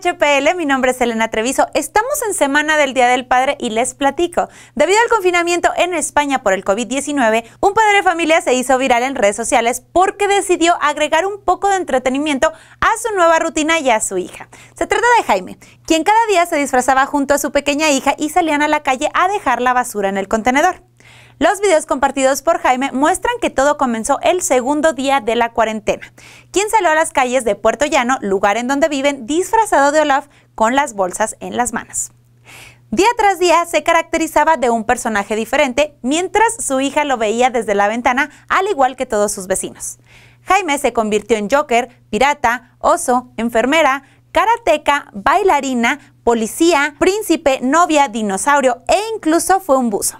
HPL, mi nombre es Elena Treviso. Estamos en semana del Día del Padre y les platico. Debido al confinamiento en España por el COVID-19, un padre de familia se hizo viral en redes sociales porque decidió agregar un poco de entretenimiento a su nueva rutina y a su hija. Se trata de Jaime, quien cada día se disfrazaba junto a su pequeña hija y salían a la calle a dejar la basura en el contenedor. Los videos compartidos por Jaime muestran que todo comenzó el segundo día de la cuarentena, quien salió a las calles de Puerto Llano, lugar en donde viven, disfrazado de Olaf con las bolsas en las manos. Día tras día se caracterizaba de un personaje diferente, mientras su hija lo veía desde la ventana, al igual que todos sus vecinos. Jaime se convirtió en Joker, pirata, oso, enfermera, karateca, bailarina, policía, príncipe, novia, dinosaurio e incluso fue un buzo.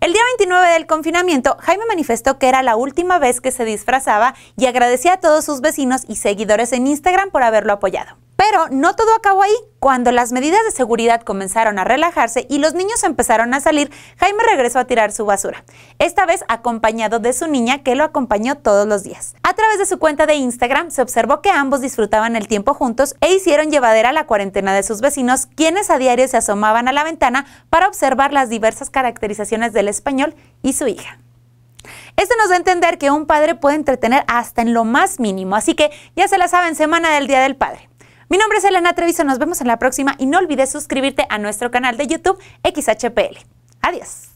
El día 29 del confinamiento, Jaime manifestó que era la última vez que se disfrazaba y agradecía a todos sus vecinos y seguidores en Instagram por haberlo apoyado. Pero no todo acabó ahí. Cuando las medidas de seguridad comenzaron a relajarse y los niños empezaron a salir, Jaime regresó a tirar su basura, esta vez acompañado de su niña que lo acompañó todos los días. A través de su cuenta de Instagram se observó que ambos disfrutaban el tiempo juntos e hicieron llevadera la cuarentena de sus vecinos, quienes a diario se asomaban a la ventana para observar las diversas caracterizaciones del español y su hija. Esto nos da a entender que un padre puede entretener hasta en lo más mínimo, así que ya se la saben, semana del Día del Padre. Mi nombre es Elena Treviso, nos vemos en la próxima y no olvides suscribirte a nuestro canal de YouTube XHPL. Adiós.